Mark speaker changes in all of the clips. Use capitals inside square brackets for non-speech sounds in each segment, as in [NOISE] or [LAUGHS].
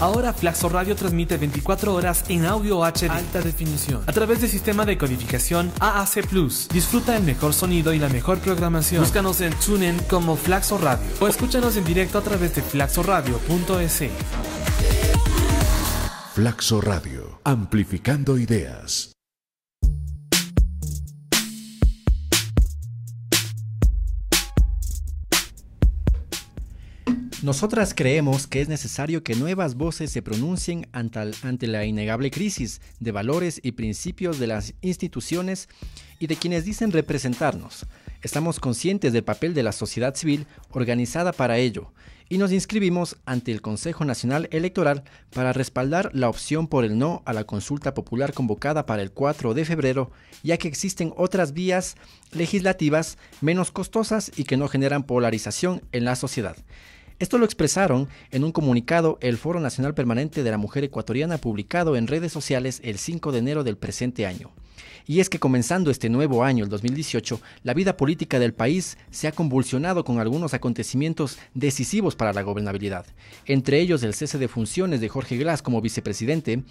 Speaker 1: Ahora Flaxo Radio transmite 24 horas en audio HD alta definición a través del sistema de codificación AAC Plus. Disfruta el mejor sonido y la mejor programación. Búscanos en TuneIn como Flaxo Radio o escúchanos en directo a través de flaxoradio.es.
Speaker 2: Flaxo Radio, amplificando ideas.
Speaker 1: Nosotras creemos que es necesario que nuevas voces se pronuncien ante la innegable crisis de valores y principios de las instituciones y de quienes dicen representarnos. Estamos conscientes del papel de la sociedad civil organizada para ello y nos inscribimos ante el Consejo Nacional Electoral para respaldar la opción por el no a la consulta popular convocada para el 4 de febrero, ya que existen otras vías legislativas menos costosas y que no generan polarización en la sociedad. Esto lo expresaron en un comunicado el Foro Nacional Permanente de la Mujer Ecuatoriana publicado en redes sociales el 5 de enero del presente año. Y es que comenzando este nuevo año, el 2018, la vida política del país se ha convulsionado con algunos acontecimientos decisivos para la gobernabilidad, entre ellos el cese de funciones de Jorge Glass como vicepresidente,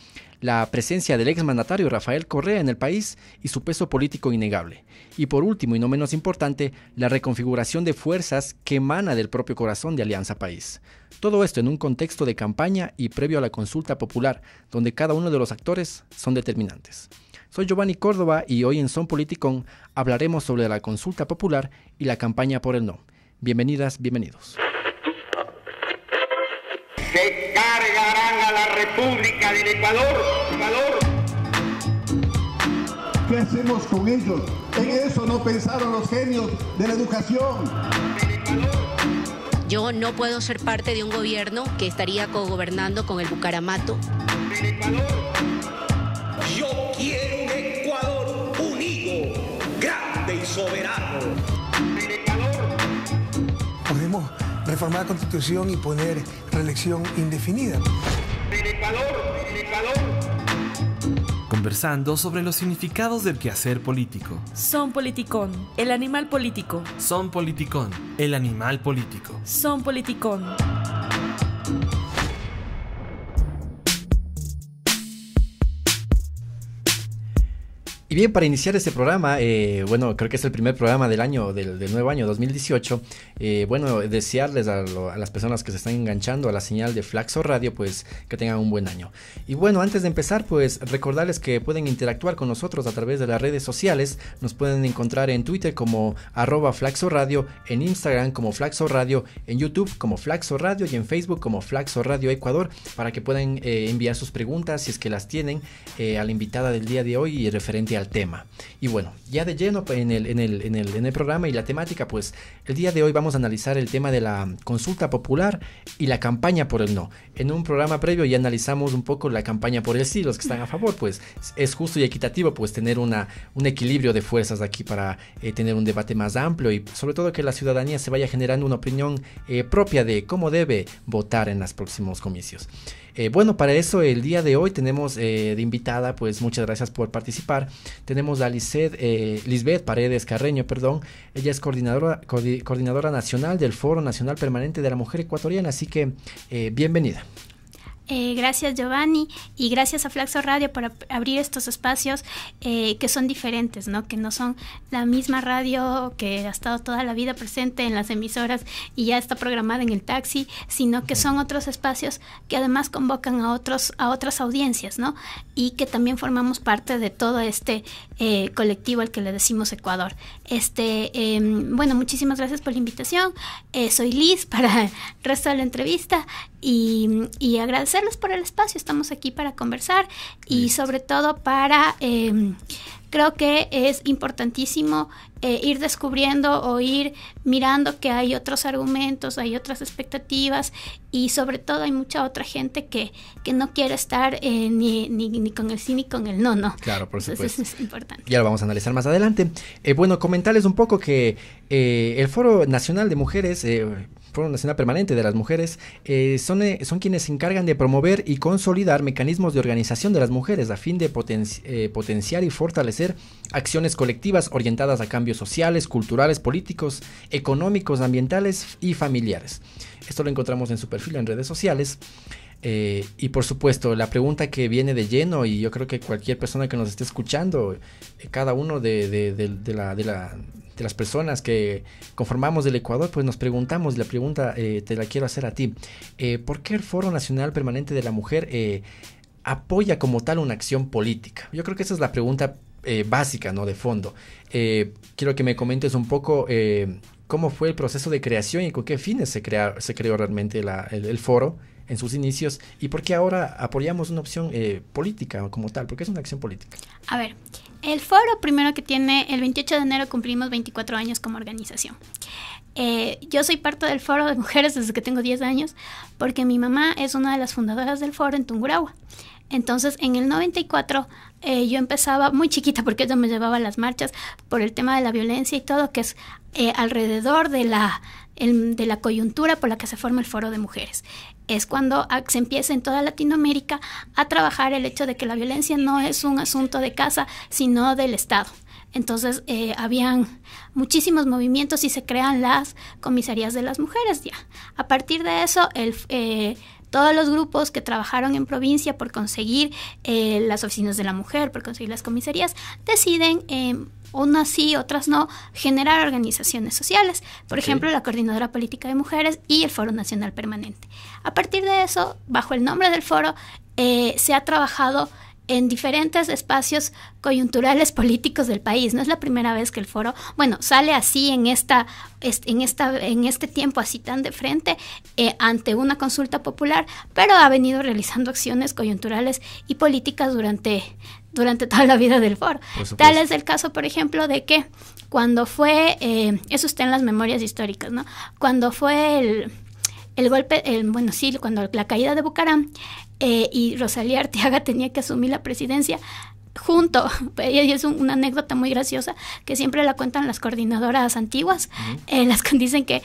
Speaker 1: la presencia del exmandatario Rafael Correa en el país y su peso político innegable, y por último y no menos importante, la reconfiguración de fuerzas que emana del propio corazón de Alianza País. Todo esto en un contexto de campaña y previo a la consulta popular, donde cada uno de los actores son determinantes. Soy Giovanni Córdoba y hoy en Son Politicón hablaremos sobre la consulta popular y la campaña por el no. Bienvenidas, bienvenidos. Se cargarán a la República del Ecuador. Ecuador. ¿Qué hacemos
Speaker 2: con ellos? En eso no pensaron los genios de la educación.
Speaker 3: Yo no puedo ser parte de un gobierno que estaría gobernando con el Bucaramato. En Ecuador,
Speaker 2: yo quiero un Ecuador unido, grande y soberano. En Ecuador. Podemos reformar la constitución y poner reelección indefinida. Ecuador
Speaker 1: sobre los significados del quehacer político. Son politicón, el animal político. Son politicón, el animal político. Son politicón. Y bien, para iniciar este programa, eh, bueno, creo que es el primer programa del año, del, nuevo año 2018. Eh, bueno, desearles a, las personas que se están enganchando a la señal de Flaxo Radio, pues que tengan un buen año. Y bueno, antes de empezar, pues recordarles que pueden interactuar con nosotros a través de las redes sociales. Nos pueden encontrar en Twitter como arroba Flaxo Radio, en Instagram como Flaxo Radio, en YouTube como Flaxo Radio y en Facebook como Flaxo Radio Ecuador, para que puedan eh, enviar sus preguntas si es que las tienen a la invitada del día de hoy y referente a tema. Y bueno, ya de lleno pues, en el, el, en, el, en el, programa y la temática, pues el día de hoy vamos a analizar el tema de la consulta popular y la campaña por el no. En un programa previo ya analizamos un poco la campaña por el sí, los que están a favor, pues es justo y equitativo pues tener una, un equilibrio de fuerzas aquí para eh, tener un debate más amplio y sobre todo que la ciudadanía se vaya generando una opinión eh, propia de cómo debe votar en los próximos comicios. Eh, bueno, para eso el día de hoy tenemos eh, de invitada, pues muchas gracias por participar. Tenemos a eh, Lisbeth Paredes Carreño, perdón. Ella es coordinadora nacional del Foro Nacional Permanente de la Mujer Ecuatoriana, así que bienvenida.
Speaker 3: Eh, gracias Giovanni y gracias a Flaxo Radio por abrir estos espacios eh, que son diferentes, ¿no? que no son la misma radio que ha estado toda la vida presente en las emisoras y ya está programada en el taxi, sino que son otros espacios que además convocan a, otros, a otras audiencias ¿no? y que también formamos parte de todo este eh, colectivo al que le decimos Ecuador. Este, em, bueno, muchísimas gracias por la invitación. soy Liz para el [LAUGHS] resto de la entrevista y, agradecerles por el espacio. Estamos aquí para conversar y sobre todo para, em, creo que es importantísimo eh, ir descubriendo o ir mirando que hay otros argumentos, hay otras expectativas y sobre todo hay mucha otra gente que, no quiere estar eh, ni, con el sí ni con el no, no.
Speaker 1: Claro, por supuesto. Entonces es importante. Ya lo vamos a analizar más adelante. Eh, bueno, comentarles un poco que el Foro Nacional de Mujeres una Nacional Permanente de las Mujeres, eh, son, eh, son quienes se encargan de promover y consolidar mecanismos de organización de las mujeres a fin de eh, potenciar y fortalecer acciones colectivas orientadas a cambios sociales, culturales, políticos, económicos, ambientales y familiares. Esto lo encontramos en su perfil en redes sociales. Eh, y por supuesto, la pregunta que viene de lleno, y yo creo que cualquier persona que nos esté escuchando, eh, cada uno de, las personas que conformamos del Ecuador, pues nos preguntamos, la pregunta eh, te la quiero hacer a ti, ¿por qué el Foro Nacional Permanente de la Mujer apoya como tal una acción política? Yo creo que esa es la pregunta básica, ¿no? De fondo. quiero que me comentes un poco cómo fue el proceso de creación y con qué fines se, se creó realmente el foro en sus inicios y por ahora apoyamos una opción eh, política como tal, porque es una acción política.
Speaker 3: A ver, el foro primero que tiene, el 28 de enero cumplimos 24 años como organización. Eh, yo soy parte del foro de mujeres desde que tengo 10 años, porque mi mamá es una de las fundadoras del foro en Tungurahua. Entonces, en el 94 eh, yo empezaba muy chiquita porque yo me llevaba las marchas por el tema de la violencia y todo, que es eh, alrededor de la, de la coyuntura por la que se forma el Foro de Mujeres es cuando ah, se empieza en toda Latinoamérica a trabajar el hecho de que la violencia no es un asunto de casa, sino del Estado. Entonces, eh, habían muchísimos movimientos y se crean las comisarías de las mujeres ya. A partir de eso, el... Eh, todos los grupos que trabajaron en provincia por conseguir eh, las oficinas de la mujer, por conseguir las comisarías, deciden em, unas sí, otras no, generar organizaciones sociales, por ejemplo, la Coordinadora Política de Mujeres y el Foro Nacional Permanente. A partir de eso, bajo el nombre del foro, eh, se ha trabajado en diferentes espacios coyunturales [LAUGHS] políticos del país. No es la primera vez que el foro, bueno, sale así en esta, en esta, en este tiempo así tan de frente eh, ante una consulta popular, pero ha venido realizando acciones coyunturales y políticas durante durante toda la vida del foro. Tal es el caso, por ejemplo, de que cuando fue, eh, eso está en las memorias históricas, ¿no? Cuando fue el, golpe, el, bueno, sí, cuando la caída de Bucaram eh, y Rosalía Arteaga [LAUGHS] tenía que asumir la presidencia, junto, [LAUGHS] y es una anécdota muy graciosa que siempre la cuentan las coordinadoras antiguas, eh, las que dicen que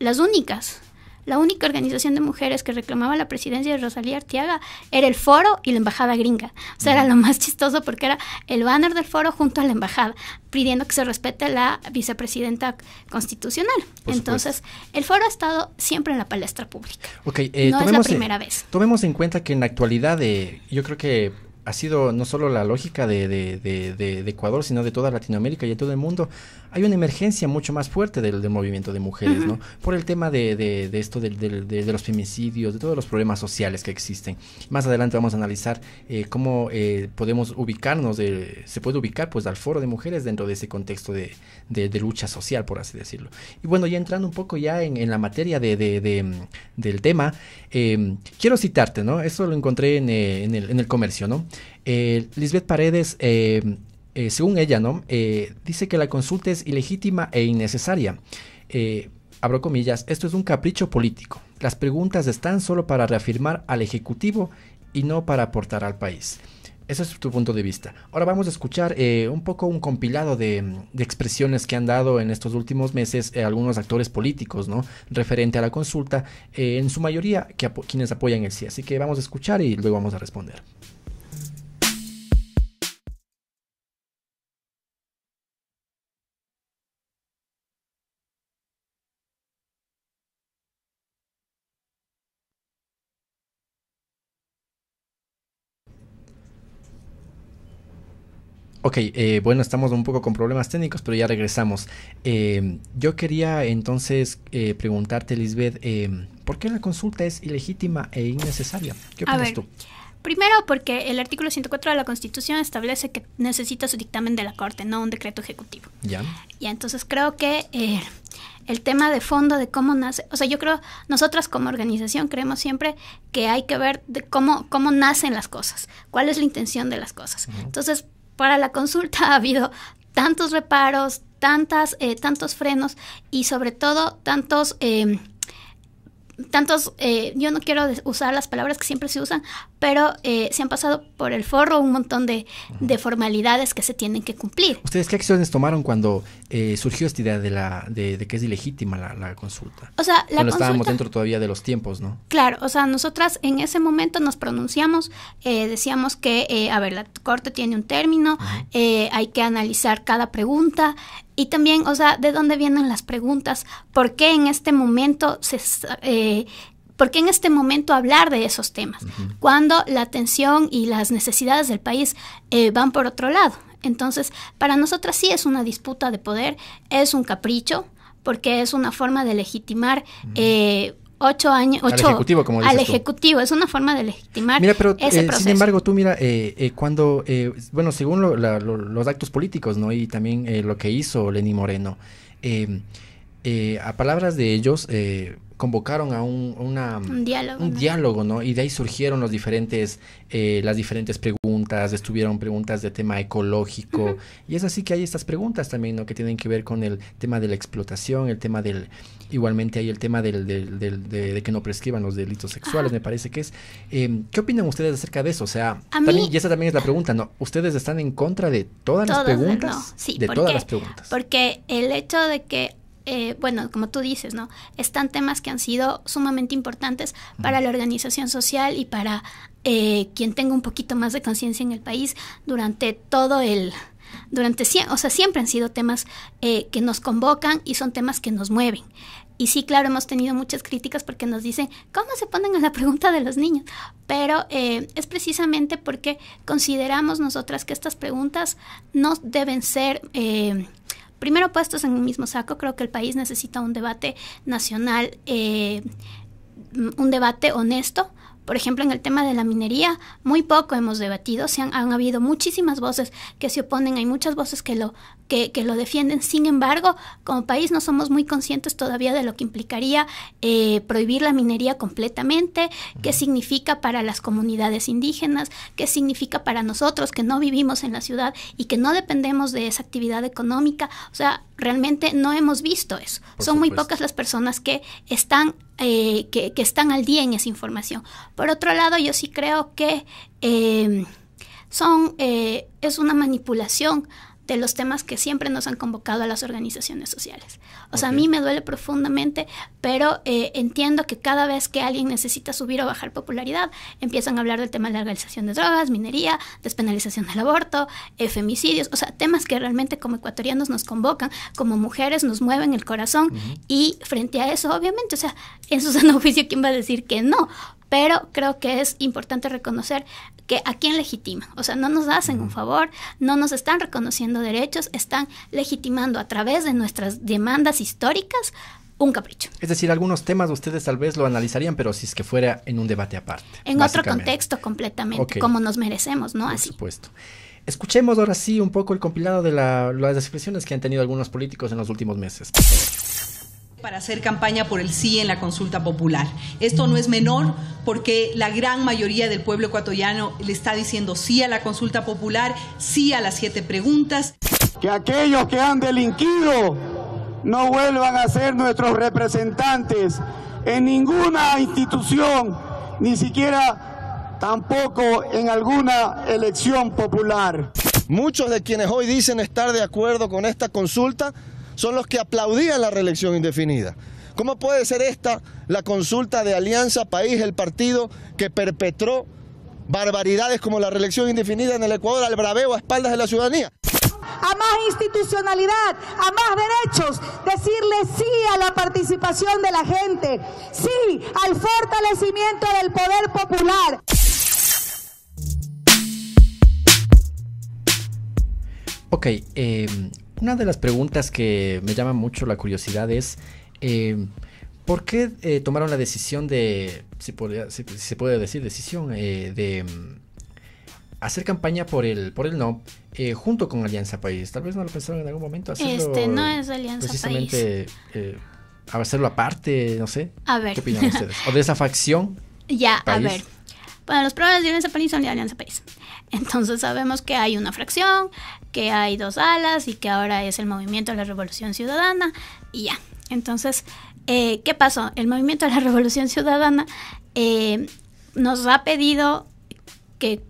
Speaker 3: las únicas la única organización de mujeres que reclamaba la presidencia de Rosalía Artiaga era el foro y la embajada gringa. O sea, era lo más chistoso porque era el banner del foro junto a la embajada, pidiendo que se respete la vicepresidenta constitucional. Entonces, el foro ha estado siempre en la palestra pública.
Speaker 1: Okay, eh, no es la primera vez. Tomemos en cuenta que en la actualidad eh, yo creo que ha sido no solo la lógica de, de, de, de, Ecuador, sino de toda Latinoamérica y de todo el mundo, hay una emergencia mucho más fuerte del, movimiento de mujeres, ¿no? Por el tema de, esto, de, los femicidios, de todos los problemas sociales que existen. Más adelante vamos a analizar eh, cómo eh, podemos ubicarnos, se puede ubicar pues al foro de mujeres dentro de ese contexto de, lucha social, por así decirlo. Y bueno, ya entrando un poco ya en, la materia del tema, em, quiero citarte, ¿no? Eso lo encontré en, eh, el, comercio, ¿no? Lisbeth Paredes em, eh, según ella, ¿no? Eh, dice que la consulta es ilegítima e innecesaria. Eh, abro comillas, esto es un capricho político. Las preguntas están solo para reafirmar al Ejecutivo y no para aportar al país. Ese es tu punto de vista. Ahora vamos a escuchar un poco un compilado de, expresiones que han dado en estos últimos meses algunos actores políticos, ¿no? Referente a la consulta, en su mayoría quienes apoyan el sí. Así que vamos a escuchar y luego vamos a responder. Ok, eh, bueno, estamos un poco con problemas técnicos, pero ya regresamos. Eh, yo quería entonces eh, preguntarte, Lisbeth, ¿por qué la consulta es ilegítima e innecesaria? ¿Qué opinas tú?
Speaker 3: Primero, porque el artículo 104 de la Constitución establece que necesita su dictamen de la Corte, no un decreto ejecutivo. Ya. Y entonces creo que el tema de fondo de cómo nace, o sea, yo creo, nosotras como organización creemos siempre que hay que ver cómo, cómo nacen las cosas, cuál es la intención de las cosas. Entonces, para la consulta [LAUGHS] ha habido tantos reparos, tantas, eh, tantos frenos y sobre todo tantos... Em, tantos, eh, yo no quiero usar las palabras que siempre se usan, pero eh, se han pasado por el forro un montón de, formalidades que se tienen que cumplir.
Speaker 1: ¿Ustedes qué acciones tomaron cuando eh, surgió esta idea de, la, de, que es ilegítima la, consulta?
Speaker 3: O sea, la cuando estábamos dentro
Speaker 1: todavía de los tiempos, ¿no?
Speaker 3: Claro, o sea, nosotras en ese momento nos pronunciamos, decíamos que, a ver, la corte tiene un término, hay que analizar cada pregunta, y también, o sea, ¿de dónde vienen las preguntas? ¿Por qué en este momento se... Eh, en este momento hablar de esos temas? Cuando la atención y las necesidades del país eh, van por otro lado. Entonces, para nosotras sí es una disputa de poder, es un capricho, porque es una forma de legitimar eh, ocho años, ocho, al ejecutivo, como dices al ejecutivo. es una forma de legitimar. Mira, pero eh, sin embargo,
Speaker 1: tú mira, eh, eh, cuando, bueno, según los actos políticos, ¿no? Y también lo que hizo Lenín Moreno, a palabras de ellos, convocaron a un, diálogo, ¿no? Y de ahí surgieron los diferentes, eh, las diferentes preguntas, estuvieron preguntas de tema ecológico, y es así que hay estas preguntas también, ¿no? Que tienen que ver con el tema de la explotación, el tema del, igualmente hay el tema de, que no prescriban los delitos sexuales, me parece que es. Em, ¿Qué opinan ustedes acerca de eso? O sea, también, y esa también es la pregunta, ¿no? ¿Ustedes están en contra de todas las preguntas? Sí, de todas las preguntas.
Speaker 3: Porque el hecho de que eh, bueno, como tú dices, ¿no? Están temas que han sido sumamente importantes para la organización social y para eh, quien tenga un poquito más de conciencia en el país durante todo el, durante o sea, siempre han sido temas eh, que nos convocan y son temas que nos mueven. Y sí, claro, hemos tenido muchas críticas porque nos dicen, ¿cómo se ponen a la pregunta de los niños? Pero es precisamente porque consideramos nosotras que estas preguntas no deben ser primero puestos en el mismo saco, creo que el país necesita un debate nacional, eh, un debate honesto por ejemplo, en el tema de la minería, muy poco hemos debatido, se han, habido muchísimas voces que se oponen, hay muchas voces que lo, que, lo defienden, sin embargo, como país no somos muy conscientes todavía de lo que implicaría eh, prohibir la minería completamente, qué significa para las comunidades indígenas, qué significa para nosotros que no vivimos en la ciudad y que no dependemos de esa actividad económica, o sea, realmente no hemos visto eso. Son muy pocas las personas que están eh, que, están al día en esa información. Por otro lado, yo sí creo que eh, son, eh, es una manipulación de los temas que siempre nos han convocado a las organizaciones sociales. O sea, a mí me duele profundamente, pero eh, entiendo que cada vez que alguien necesita subir o bajar popularidad, empiezan a hablar del tema de la legalización de drogas, minería, despenalización del aborto, eh, femicidios, o sea, temas que realmente como ecuatorianos nos convocan, como mujeres nos mueven el corazón y frente a eso, obviamente, o sea, en su sano oficio, [LAUGHS] ¿quién va a decir que no? pero creo que es importante reconocer que a quién legitima, O sea, no nos hacen un favor, no nos están reconociendo derechos, están legitimando a través de nuestras demandas históricas un capricho. Es
Speaker 1: decir, algunos temas ustedes tal vez lo analizarían, pero si es que fuera en un debate aparte. En otro contexto
Speaker 3: completamente, como nos merecemos, ¿no? Por Así.
Speaker 1: supuesto. Escuchemos ahora sí un poco el compilado de las expresiones que han tenido algunos políticos en los últimos meses
Speaker 3: para hacer campaña por el sí en la consulta popular. Esto no es menor porque la gran mayoría del pueblo ecuatoriano le está diciendo sí a la consulta popular, sí a las siete preguntas. Que aquellos que han delinquido no vuelvan a ser nuestros representantes en ninguna institución, ni siquiera tampoco en alguna elección popular. Muchos de quienes hoy dicen estar
Speaker 1: de acuerdo con esta consulta son los que aplaudían la reelección indefinida. ¿Cómo puede ser esta la consulta de Alianza País, el partido que perpetró barbaridades como la reelección indefinida en el Ecuador al braveo a espaldas de la ciudadanía?
Speaker 3: a más institucionalidad, a más derechos, decirle sí a la participación de la gente, sí al fortalecimiento del poder popular.
Speaker 1: Ok, em, una de las preguntas que me llama mucho la curiosidad es, em, ¿por qué eh, tomaron la decisión de, si, se puede decir decisión, eh, de em, hacer campaña por el, por el no, eh, junto con Alianza País? Tal vez no lo pensaron en algún momento. este no es
Speaker 3: Alianza País. precisamente,
Speaker 1: hacerlo aparte, no sé. A ver. ¿Qué opinan ustedes? ¿O de esa facción? [LAUGHS]
Speaker 3: Ya, a ver. Bueno, los problemas de Alianza País son de Alianza País. Entonces sabemos que hay una fracción, que hay dos alas y que ahora es el movimiento de la Revolución Ciudadana y ya. Entonces, eh, ¿qué pasó? El movimiento de la [LAUGHS] Revolución Ciudadana eh, nos ha pedido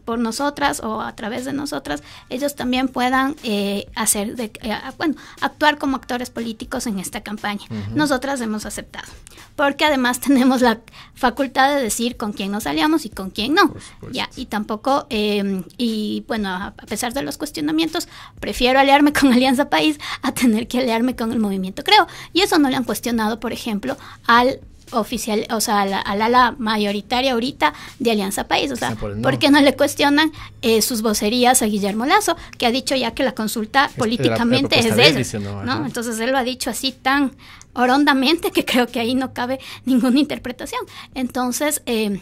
Speaker 3: por nosotras o a través de nosotras ellos también puedan eh, hacer, de, eh, bueno, actuar como actores políticos en esta campaña. Nosotras hemos aceptado, porque además [LAUGHS] tenemos la facultad de decir con quién nos aliamos y con quién no. Ya, y tampoco, em, y bueno, a pesar de los cuestionamientos, prefiero aliarme con Alianza País a tener que aliarme con el movimiento Creo. Y eso no le han cuestionado, por ejemplo, al oficial, o sea, al, al ala mayoritaria ahorita de Alianza País, o sea, ah, porque no le cuestionan eh, sus vocerías a Guillermo Lazo, que ha dicho ya que la consulta este, políticamente es de él, no, Entonces él lo ha dicho así tan orondamente que creo que ahí no cabe ninguna interpretación. Entonces, eh,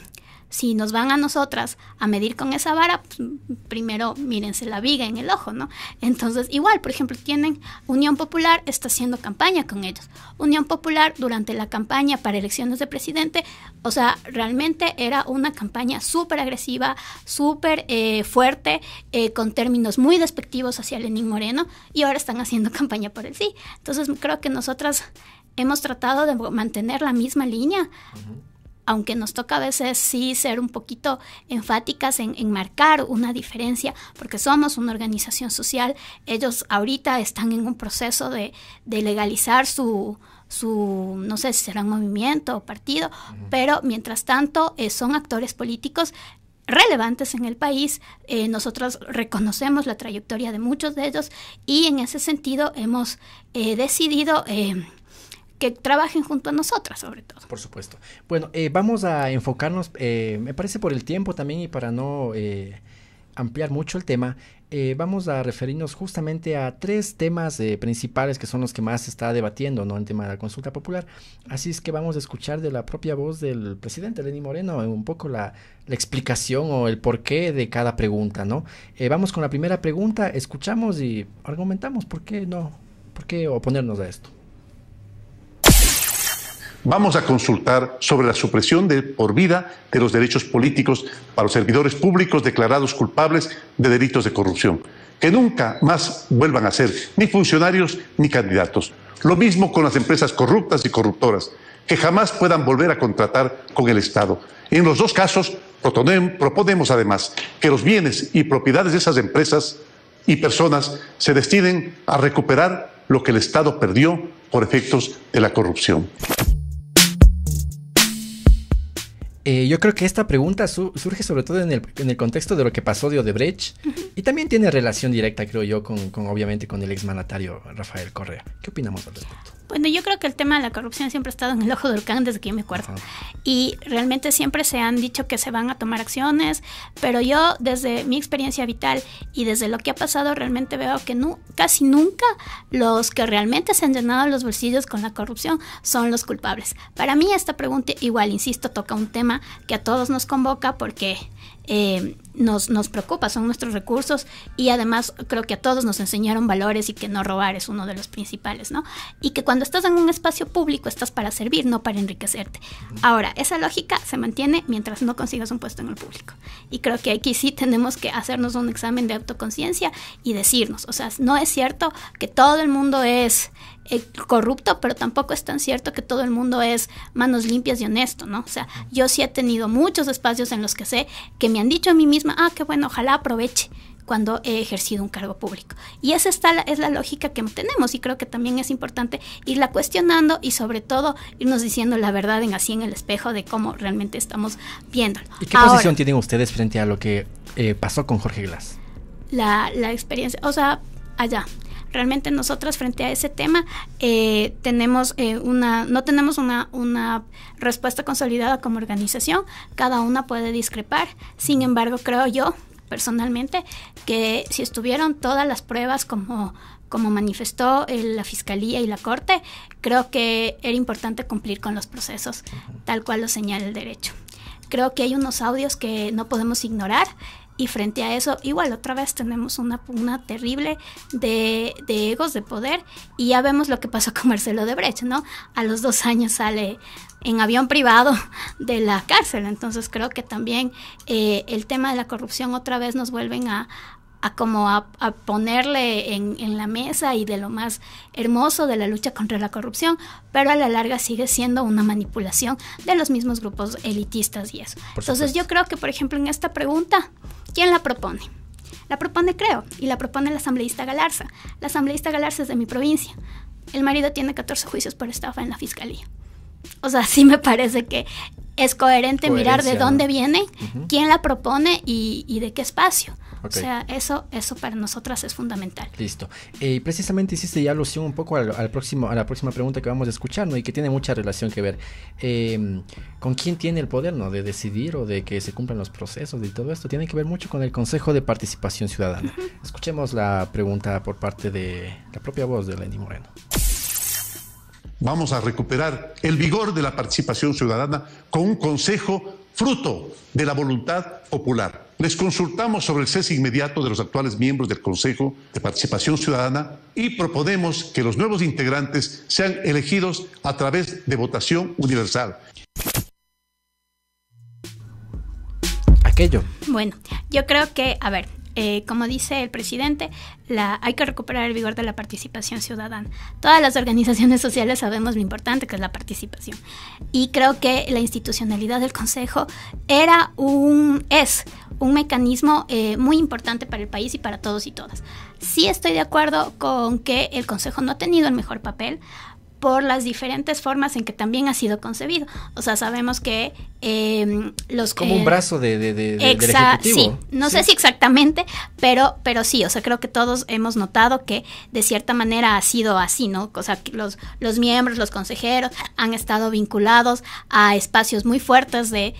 Speaker 3: si nos van a nosotras a medir con esa vara, pues, primero mírense la viga en el ojo, ¿no? Entonces, igual, por ejemplo, tienen Unión Popular está haciendo campaña con ellos. Unión Popular durante la campaña para elecciones de presidente, o sea, realmente era una campaña súper agresiva, súper eh, fuerte, eh, con términos muy despectivos hacia Lenín Moreno, y ahora están haciendo [LAUGHS] campaña por el sí. Entonces, creo que nosotras hemos tratado de mantener la misma línea aunque nos toca a veces sí ser un poquito enfáticas en, marcar una diferencia, porque somos una organización social, ellos ahorita están en un proceso de, legalizar su, su, no sé si será un movimiento o partido, pero mientras tanto eh, son actores políticos relevantes en el país. Eh, nosotros reconocemos la trayectoria de muchos de ellos y en ese sentido hemos eh, decidido que trabajen junto a nosotras, sobre todo.
Speaker 1: Por supuesto. Bueno, eh, vamos a enfocarnos, eh, me parece por el tiempo también y para no eh, ampliar mucho el tema, vamos a referirnos justamente a tres temas principales que son los que más se está debatiendo ¿no? en tema de la consulta popular. Así es que vamos a escuchar de la propia voz del presidente Lenín Moreno un poco la, la, explicación o el porqué de cada pregunta. ¿no? vamos con la primera pregunta, escuchamos y argumentamos por qué no, por qué oponernos a esto
Speaker 2: vamos a consultar sobre la supresión de por vida de los derechos políticos para los servidores públicos declarados culpables de delitos de corrupción, que nunca más vuelvan a ser ni funcionarios ni candidatos. Lo mismo con las empresas corruptas y corruptoras, que jamás puedan volver a contratar con el Estado. En los dos casos proponemos además que los bienes y propiedades de esas empresas y personas se destinen a recuperar lo que el Estado perdió por efectos de la corrupción.
Speaker 1: Eh, yo creo que esta pregunta surge sobre todo en el, contexto de lo que pasó de Odebrecht y también tiene relación directa, creo yo, con, obviamente con el exmanatario Rafael Correa. ¿Qué opinamos al respecto?
Speaker 3: Bueno, yo creo que el tema de la corrupción siempre ha estado en el ojo del huracán desde que yo me acuerdo. Y realmente siempre se han dicho que se van a tomar acciones, pero yo desde mi experiencia vital y desde lo que ha pasado realmente veo que casi nunca los que realmente se han llenado los bolsillos con la corrupción son los culpables. Para mí esta pregunta igual, insisto, toca un tema que a todos nos convoca porque eh, nos, preocupa, son nuestros recursos y además creo que a todos nos enseñaron valores y que no robar es uno de los principales, ¿no? Y que cuando estás en un espacio público estás para servir, no para enriquecerte. Ahora, esa lógica se mantiene mientras no consigas un puesto en el público. Y creo que aquí sí tenemos que hacernos un examen de autoconciencia y decirnos, o sea, no es cierto que todo el mundo es eh, corrupto, pero tampoco es tan cierto que todo el mundo es manos limpias y honesto, ¿no? O sea, yo sí he tenido muchos espacios en los que sé que me han dicho a mí mismo ah, qué bueno, ojalá aproveche cuando he ejercido un cargo público. Y esa está es la lógica que tenemos y creo que también es importante irla cuestionando y sobre todo irnos diciendo la verdad en así en el espejo de cómo realmente estamos viéndolo. ¿Y qué posición
Speaker 1: tienen ustedes frente a lo que eh, pasó con Jorge Glass?
Speaker 3: La, la experiencia, o sea, allá realmente nosotros frente a ese tema eh, tenemos eh, una, no tenemos una, una respuesta consolidada como organización, cada una puede discrepar, sin embargo creo yo personalmente que si estuvieron todas las pruebas como como manifestó eh, la Fiscalía y la Corte, creo que era importante cumplir con los procesos, tal cual lo señala el derecho. Creo que hay unos audios que no podemos ignorar y frente a eso, igual otra vez tenemos una pugna terrible de, egos de poder y ya vemos lo que pasó con Marcelo de Brecht, ¿no? A los dos años sale en avión privado de la cárcel. Entonces creo que también eh, el tema de la corrupción otra vez nos vuelven a, como a, ponerle en, en, la mesa y de lo más hermoso de la lucha contra la corrupción, pero a la larga sigue siendo una manipulación de los mismos grupos elitistas y eso. Entonces yo creo que, por ejemplo, en esta pregunta ¿Quién la propone? La propone Creo y la propone la asambleísta Galarza. La asambleísta Galarza es de mi provincia. El marido tiene 14 juicios por estafa en la fiscalía. O sea, [LAUGHS] sí me parece que es coherente mirar de dónde viene, quién la propone y de qué espacio. O sea, eso, eso para nosotras es fundamental.
Speaker 1: Listo. Eh, y precisamente hiciste ya alusión un poco al, próximo, a la próxima pregunta que vamos a escuchar, ¿no? Y que tiene mucha relación que ver. Em, ¿Con quién tiene el poder, ¿no? De decidir o de que se cumplan los procesos y todo esto. Tiene que ver mucho con el Consejo de Participación Ciudadana. Escuchemos la pregunta por parte de la propia voz de Lenny Moreno
Speaker 2: vamos a recuperar el vigor de la participación ciudadana con un consejo fruto de la voluntad popular. Les consultamos sobre el cese inmediato de los actuales miembros del Consejo de Participación Ciudadana y proponemos que los nuevos integrantes sean elegidos a través de votación
Speaker 1: universal. Aquello.
Speaker 3: Bueno, yo creo que, a ver, eh, como dice el presidente, hay que recuperar el vigor de la participación ciudadana. Todas las organizaciones sociales sabemos lo importante que es la participación. Y creo que la institucionalidad del Consejo era un, es un mecanismo eh, muy importante para el país y para todos y todas. Sí estoy de acuerdo con que el Consejo no ha tenido el mejor papel por las diferentes formas en que también ha sido concebido. O sea, sabemos que em, los... como un eh, brazo
Speaker 1: de, de, Sí,
Speaker 3: no sé si exactamente, pero, pero sí, o sea, creo que todos hemos notado que de cierta manera ha sido así, ¿no? O sea, los, los miembros, los consejeros han estado vinculados a espacios muy fuertes de,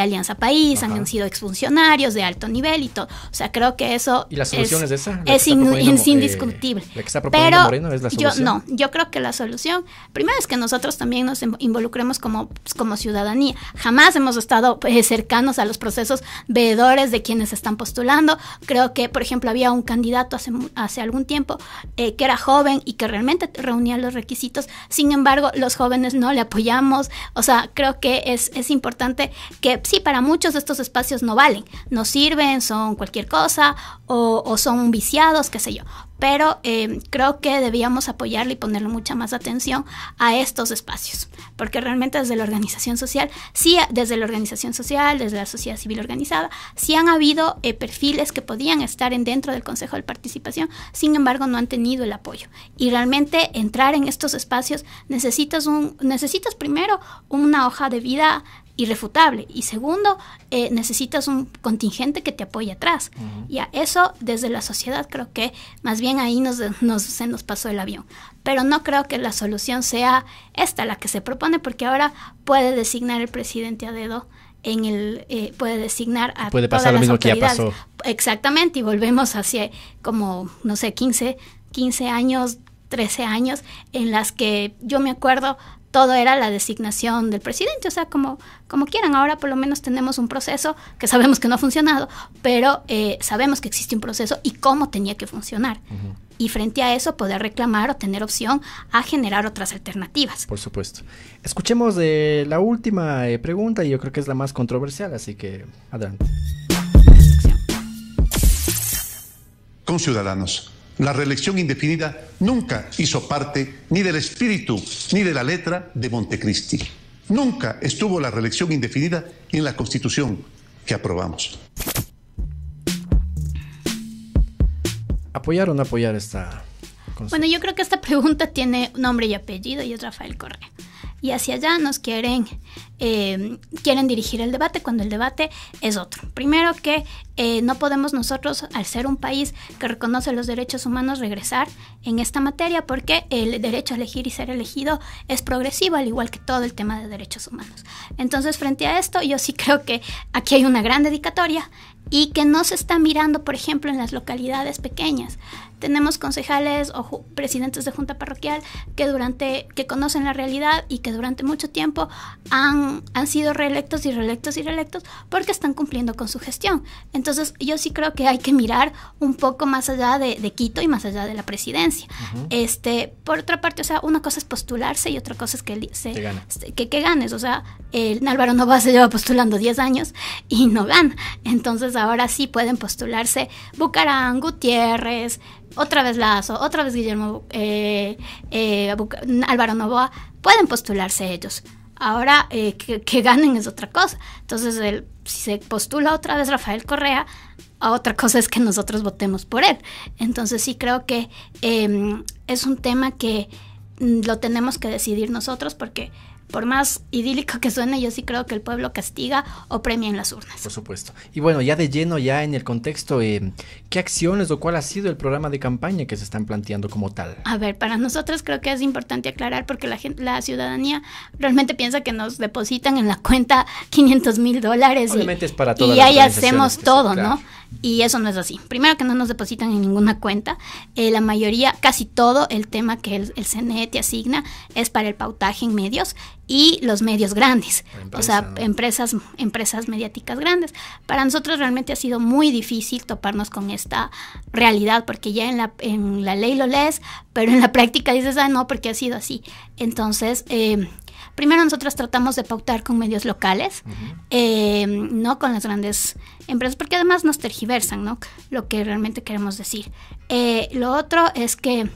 Speaker 3: Alianza País, han sido exfuncionarios de alto nivel y todo. O sea, creo que eso... ¿Y la solución es, esa?
Speaker 1: es, eh, indiscutible. que está proponiendo pero Moreno es Yo, no,
Speaker 3: yo creo que la solución Primero es que nosotros también nos involucremos como, pues, como ciudadanía. Jamás hemos estado eh, cercanos a los procesos veedores de quienes están postulando. Creo que, por ejemplo, había un candidato hace, hace algún tiempo eh, que era joven y que realmente reunía los requisitos. Sin embargo, los jóvenes no le apoyamos. O sea, creo que es, importante que sí, para muchos estos espacios no valen, no sirven, son cualquier cosa o, o son viciados, qué sé yo pero em, creo que debíamos apoyarle y ponerle mucha más atención a estos espacios, porque realmente desde la organización social, sí, desde la organización social, desde la sociedad civil organizada, sí han habido eh, perfiles que podían estar en dentro del Consejo de Participación, sin embargo no han tenido el apoyo. Y realmente entrar en estos espacios necesitas, un, necesitas primero una hoja de vida irrefutable. Y segundo, eh, necesitas un contingente que te apoye atrás. Y a eso, desde la sociedad, creo que más bien ahí nos, nos, se nos pasó el avión. Pero no creo que la solución sea esta, la que se propone, porque ahora puede designar el presidente a dedo en el eh, puede designar a puede pasar lo mismo que ya pasó exactamente y volvemos hacia como no sé 15 15 años 13 años en las que yo me acuerdo todo era la designación del presidente, o sea, como, como quieran. Ahora por lo menos tenemos un proceso que sabemos que no ha funcionado, pero eh, sabemos que existe un proceso y cómo tenía que funcionar. Y frente a eso poder reclamar o tener opción a generar otras alternativas.
Speaker 1: Por supuesto. Escuchemos de la última eh, pregunta y yo creo que es la más controversial, así que adelante.
Speaker 2: Con ciudadanos. La reelección indefinida nunca hizo parte ni del espíritu ni de la letra de Montecristi. Nunca estuvo la reelección indefinida en la Constitución que aprobamos.
Speaker 1: ¿Apoyar o no apoyar esta?
Speaker 3: Bueno, yo creo que esta pregunta tiene nombre y apellido y es Rafael Correa y hacia allá nos quieren, eh, quieren dirigir el debate cuando el debate es otro. Primero que eh, no podemos nosotros, al ser un país que reconoce los derechos humanos, regresar en esta materia porque el derecho a elegir y ser elegido es progresivo, al igual que todo el tema de derechos humanos. Entonces, frente a esto, yo sí [LAUGHS] creo que aquí hay una gran dedicatoria y que no se está mirando, por ejemplo, en las localidades pequeñas. Tenemos concejales o presidentes de junta parroquial que durante, que conocen la realidad y que durante mucho tiempo han, han sido reelectos y reelectos y reelectos porque están cumpliendo con su gestión. Entonces yo sí creo que hay que mirar un poco más allá de, Quito y más allá de la presidencia. este, por otra parte, o sea, una cosa es postularse y otra cosa es que, se, que, que, ganes. O sea, el Álvaro Nova se lleva postulando 10 años y no gana. Entonces ahora sí pueden postularse Bucarán, Gutiérrez, otra vez Lazo, otra vez Guillermo eh, eh, Álvaro Novoa, pueden postularse ellos. Ahora eh, que, ganen es otra cosa. Entonces, si se postula otra vez Rafael Correa, otra cosa es que nosotros votemos por él. Entonces, sí creo que em, es un tema que mm, lo tenemos que decidir nosotros porque por más idílico que suene, yo sí creo que el pueblo castiga o premia en las urnas. Por supuesto.
Speaker 1: Y bueno, ya de lleno, ya en el contexto, eh, ¿qué acciones o cuál ha sido el programa de campaña que se están planteando como tal?
Speaker 3: A ver, para nosotros creo que es importante aclarar porque la, gente, la ciudadanía realmente piensa que nos depositan en la cuenta 500 mil dólares. y, ahí hacemos todo, ¿no? Y eso no es así. Primero que no nos depositan en ninguna cuenta. Eh, la mayoría, casi todo el tema que el, CNE te asigna es para el pautaje en medios y los medios grandes, o sea, empresas, empresas mediáticas grandes. Para nosotros realmente ha sido muy difícil toparnos con esta realidad, porque ya en la, en la ley lo lees, pero en la práctica dices, ah, no, porque ha sido así. Entonces, eh, Primero nosotros tratamos de pautar con medios locales, eh, no con las grandes empresas, porque además nos tergiversan, ¿no? Lo que realmente queremos decir. Eh, lo otro es que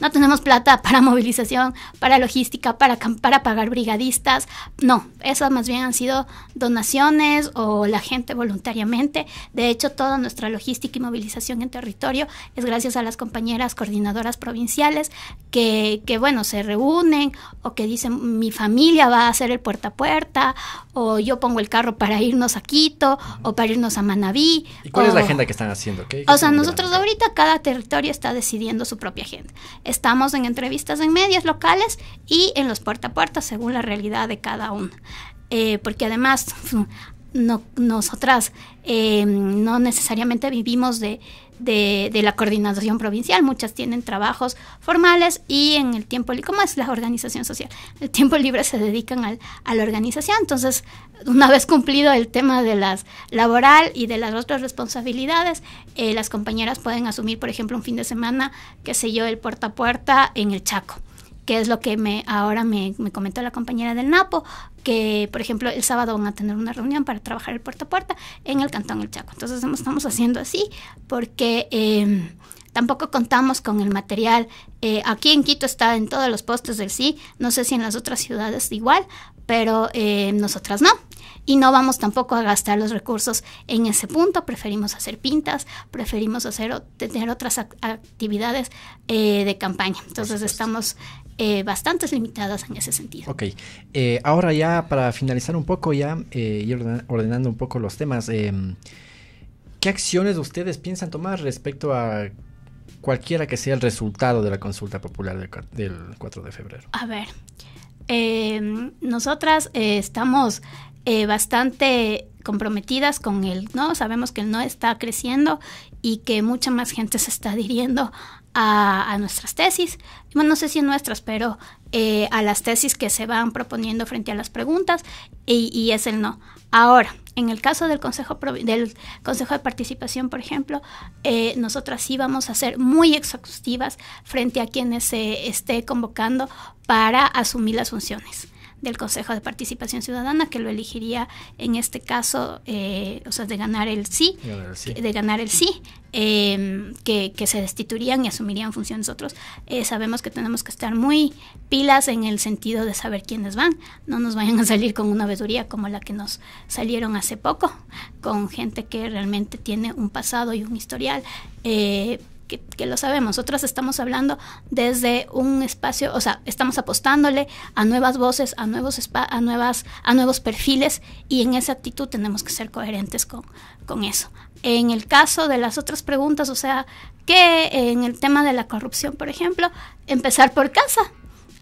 Speaker 3: no tenemos plata para movilización, para logística, para, para pagar brigadistas. No, esas más bien han sido donaciones o la gente voluntariamente. De hecho, toda nuestra logística y movilización en territorio es gracias a las compañeras coordinadoras provinciales que, que bueno, se reúnen o que dicen mi familia va a hacer el puerta a puerta o yo pongo el carro para irnos a Quito o para irnos a Manabí. ¿Y cuál es la agenda
Speaker 1: que están haciendo? o sea, nosotros
Speaker 3: ahorita cada territorio está decidiendo su propia agenda. Estamos en entrevistas en medios locales y en los puerta a puerta según la realidad de cada uno. Eh, porque además nosotras eh, no necesariamente vivimos de, de, la coordinación provincial, muchas tienen trabajos formales y en el tiempo libre, como es la organización social, el tiempo libre se dedican al, a la organización. Entonces, una vez cumplido el tema de las laboral y de las otras responsabilidades, eh, las compañeras pueden asumir, por ejemplo, un fin de semana, qué sé yo, el puerta a puerta en el Chaco que es lo que me ahora me, comentó la compañera del Napo, que por ejemplo el sábado van a tener una reunión para trabajar el puerto a puerta en el Cantón El Chaco. Entonces estamos haciendo así porque... Em, tampoco contamos con el material. Eh, aquí en Quito está en todos los postes del sí, no sé si en las otras ciudades igual, pero eh, nosotras no. Y no vamos tampoco a gastar los recursos en ese punto, preferimos hacer pintas, preferimos hacer, tener otras actividades eh, de campaña. Entonces estamos eh, bastantes limitadas en ese sentido.
Speaker 1: Ok, eh, ahora ya para finalizar un poco, ya eh, ir ordenando un poco los temas, em, ¿qué acciones ustedes piensan tomar respecto a cualquiera que sea el resultado de la consulta popular del, 4 de febrero?
Speaker 3: A ver, em, nosotras estamos bastante comprometidas con el no, sabemos que el no está creciendo y que mucha más gente se está diriendo a, nuestras tesis. Bueno, no sé si nuestras, pero eh, a las tesis que se van proponiendo frente a las preguntas y, es el no. Ahora, en el caso del Consejo, del consejo de Participación, por ejemplo, eh, nosotras sí vamos a ser muy exhaustivas frente a quienes se esté convocando para asumir las funciones del Consejo de Participación Ciudadana, que lo elegiría en este caso, eh, o sea, de ganar el sí, de ganar el sí, que, em, se destituirían y asumirían funciones otros. Eh, sabemos que tenemos que estar muy pilas en el sentido de saber quiénes van, no nos vayan a salir con una veduría como la que nos salieron hace poco, con gente que realmente tiene un pasado y un historial. Eh, que, lo sabemos. otras estamos hablando desde un espacio, o sea, estamos apostándole a nuevas voces, a nuevos, a nuevas, a nuevos perfiles y en esa actitud tenemos que ser coherentes con, con eso. En el caso de las otras preguntas, o sea, que en el tema de la corrupción, por ejemplo, empezar por casa,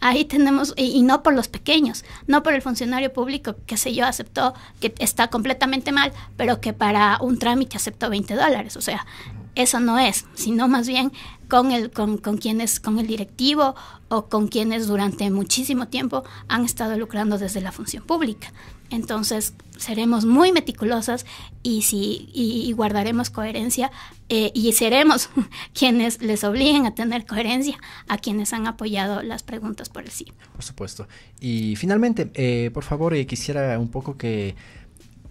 Speaker 3: ahí tenemos, y, no por los pequeños, no por el funcionario público que se yo aceptó que está completamente mal, pero que para un trámite aceptó 20 dólares. O sea, eso no es, sino más bien con el con, con, quienes con el directivo o con quienes durante muchísimo tiempo han estado lucrando desde la función pública. Entonces, seremos muy meticulosas y si y, guardaremos coherencia eh, y seremos [LAUGHS] quienes les obliguen a tener coherencia a quienes han apoyado las preguntas por el sí.
Speaker 1: Por supuesto. Y finalmente, eh, por favor, eh, quisiera un poco que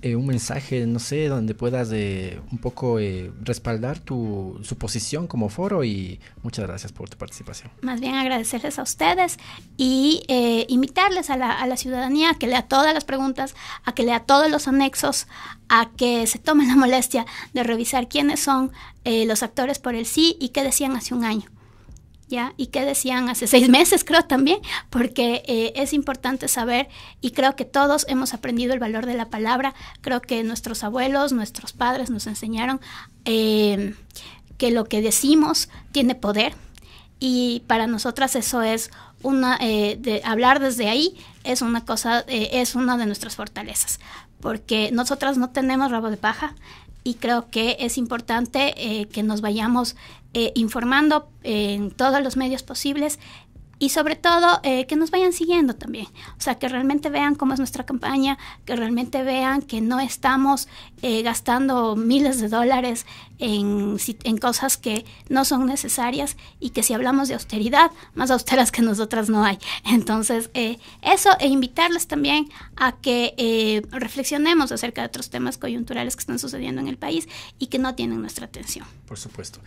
Speaker 1: eh, un mensaje, no sé, donde puedas eh, un poco eh, respaldar tu, su posición como foro y muchas gracias por tu participación.
Speaker 3: Más bien agradecerles a ustedes y eh, invitarles a la, a la ciudadanía a que lea todas las preguntas, a que lea todos los anexos, a que se tome la molestia de revisar quiénes son los actores por el sí y qué decían hace un año. Y qué decían hace seis meses, creo también, porque eh, es importante saber y creo que todos hemos aprendido el valor de la palabra, creo que nuestros abuelos, nuestros padres nos enseñaron em, que lo que decimos tiene poder y para nosotras eso es una, eh, hablar desde ahí es una cosa, eh, es una de nuestras fortalezas, porque nosotras no tenemos rabo de paja, y creo que es importante eh, que nos vayamos eh, informando en todos los medios posibles y sobre todo eh, que nos vayan siguiendo también. O sea, que realmente vean cómo es nuestra campaña, que realmente vean que no estamos eh, gastando miles de dólares en, en, cosas que no son necesarias y que si hablamos de austeridad, más austeras que nosotras no hay. [LAUGHS] Entonces, eh, eso e invitarles también a que reflexionemos acerca de otros temas coyunturales que están sucediendo en el país y que no tienen nuestra atención. Por supuesto.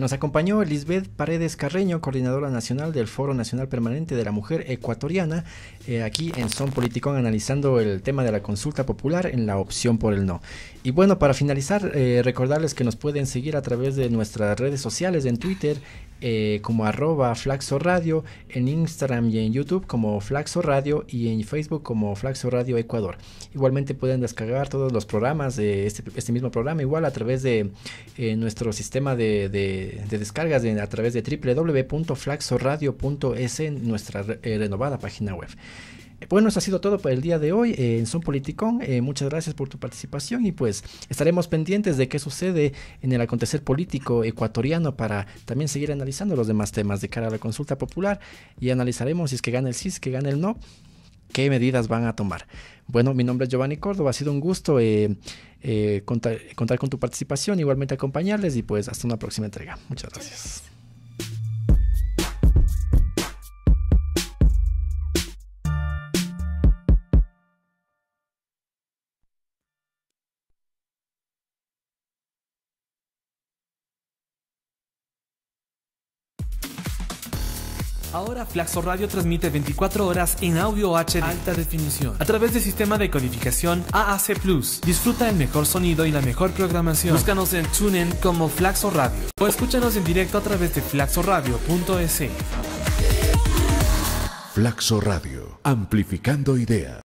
Speaker 1: nos acompañó Elizabeth Paredes Carreño, coordinadora nacional del Foro Nacional Permanente de la Mujer Ecuatoriana eh, aquí en Son Politicón analizando el tema de la consulta popular en la opción por el no. Y bueno, para finalizar, eh, recordarles que nos pueden seguir a través de nuestras redes sociales en Twitter eh, como arroba Flaxo Radio, en Instagram y en YouTube como Flaxo Radio y en Facebook como Flaxo Radio Ecuador. Igualmente pueden descargar todos los programas de este, este mismo programa, igual a través de nuestro sistema de, descargas a través de www.flaxoradio.es, nuestra renovada página web. Eh, bueno, eso ha sido todo por el día de hoy eh, en Son Politicón. Eh, muchas gracias por tu participación y pues estaremos pendientes de qué sucede en el acontecer político ecuatoriano para también seguir analizando los demás temas de cara a la consulta popular y analizaremos si es que gana el sí, si es que gana el no qué medidas van a tomar. Bueno, mi nombre es Giovanni Córdoba, ha sido un gusto contar, con tu participación, igualmente acompañarles y pues hasta una próxima entrega. Muchas gracias. Ahora Flaxo Radio transmite 24 horas en audio HD alta definición a través del sistema de codificación AAC Plus. Disfruta el mejor sonido y la mejor programación. Búscanos en TuneIn como Flaxo Radio o escúchanos en directo a través de flaxoradio.es.
Speaker 2: Flaxo Radio, amplificando ideas.